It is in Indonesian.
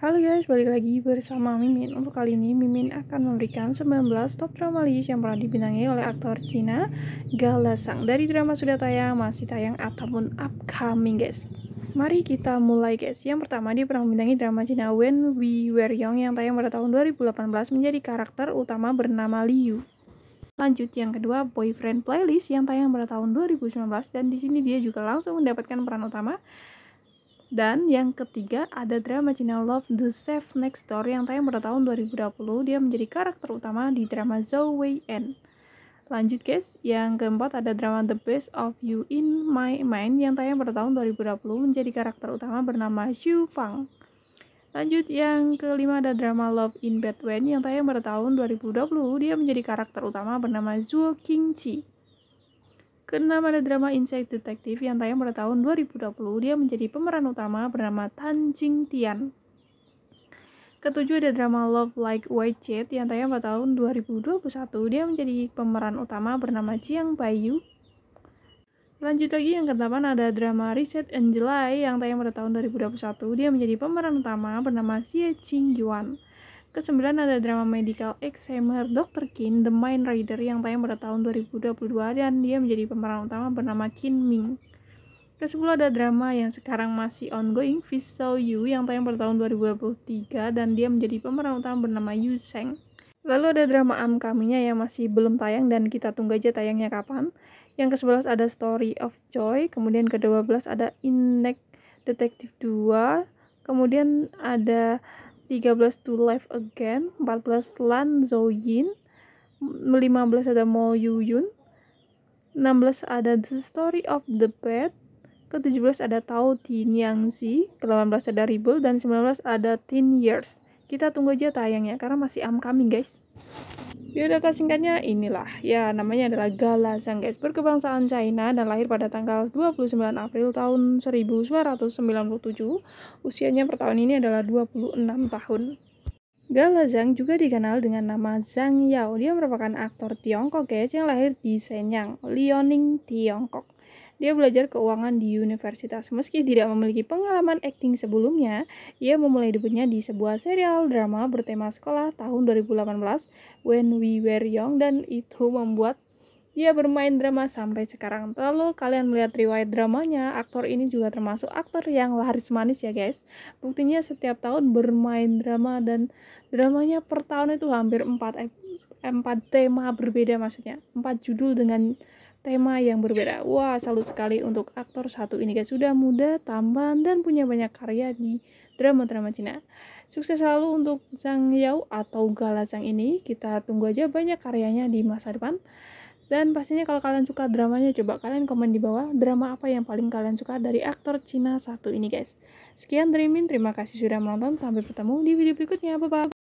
Halo guys, balik lagi bersama Mimin. Untuk kali ini Mimin akan memberikan 19 top drama list yang pernah dibintangi oleh aktor Cina Gala Sang dari drama sudah tayang, masih tayang ataupun upcoming guys. Mari kita mulai guys. Yang pertama dia pernah membintangi drama Cina When We Were Young yang tayang pada tahun 2018 menjadi karakter utama bernama Liu. Lanjut yang kedua, Boyfriend Playlist yang tayang pada tahun 2019 dan di sini dia juga langsung mendapatkan peran utama dan yang ketiga ada drama Cina Love The Safe Next Door yang tayang pada tahun 2020. Dia menjadi karakter utama di drama Zhou Wei En. Lanjut guys, yang keempat ada drama The Best of You in My Mind yang tayang pada tahun 2020 menjadi karakter utama bernama Xu Fang. Lanjut yang kelima ada drama Love in Bad When yang tayang pada tahun 2020. Dia menjadi karakter utama bernama Zhuo Qingqi. Keenam ada drama Insect Detective yang tayang pada tahun 2020. Dia menjadi pemeran utama bernama Tan Jing Tian. Ketujuh ada drama Love Like White Jet yang tayang pada tahun 2021. Dia menjadi pemeran utama bernama Jiang Baiyu. Lanjut lagi yang kedelapan ada drama Reset and July yang tayang pada tahun 2021. Dia menjadi pemeran utama bernama Xie Jing Yuan. Kesembilan ada drama medical Exheimer Dr. Kin The Mind Rider yang tayang pada tahun 2022 dan dia menjadi pemeran utama bernama Kin Ming. Kesepuluh ada drama yang sekarang masih ongoing, Fish So You yang tayang pada tahun 2023 dan dia menjadi pemeran utama bernama Yu Seng. Lalu ada drama Am Kaminya yang masih belum tayang dan kita tunggu aja tayangnya kapan. Yang ke-11 ada Story of Joy, kemudian ke-12 ada Inek Detective 2, kemudian ada 13 To Life Again, 14 Lan Zhou Yin, 15 ada Mo Yu Yun, 16 ada The Story of the Pet, ke-17 ada Tao Tin Yang si ke-18 ada ribul dan 19 ada tin Years kita tunggu aja tayangnya karena masih am kami guys ya data singkatnya inilah ya namanya adalah Galasang guys berkebangsaan China dan lahir pada tanggal 29 April tahun 1997 usianya per tahun ini adalah 26 tahun Gala Zhang juga dikenal dengan nama Zhang Yao. Dia merupakan aktor Tiongkok guys yang lahir di Senyang, Liaoning, Tiongkok. Dia belajar keuangan di universitas. Meski tidak memiliki pengalaman akting sebelumnya, ia memulai debutnya di sebuah serial drama bertema sekolah tahun 2018, When We Were Young, dan itu membuat ia bermain drama sampai sekarang. Lalu kalian melihat riwayat dramanya, aktor ini juga termasuk aktor yang laris manis ya guys. Buktinya setiap tahun bermain drama dan dramanya per tahun itu hampir 4 4 tema berbeda maksudnya. empat judul dengan tema yang berbeda. Wah, salut sekali untuk aktor satu ini guys. Sudah muda, tambahan dan punya banyak karya di drama-drama Cina. Sukses selalu untuk Zhang Yao atau Gala Zhang ini. Kita tunggu aja banyak karyanya di masa depan. Dan pastinya kalau kalian suka dramanya, coba kalian komen di bawah drama apa yang paling kalian suka dari aktor Cina satu ini guys. Sekian Dreamin, terima kasih sudah menonton. Sampai bertemu di video berikutnya. Bye-bye.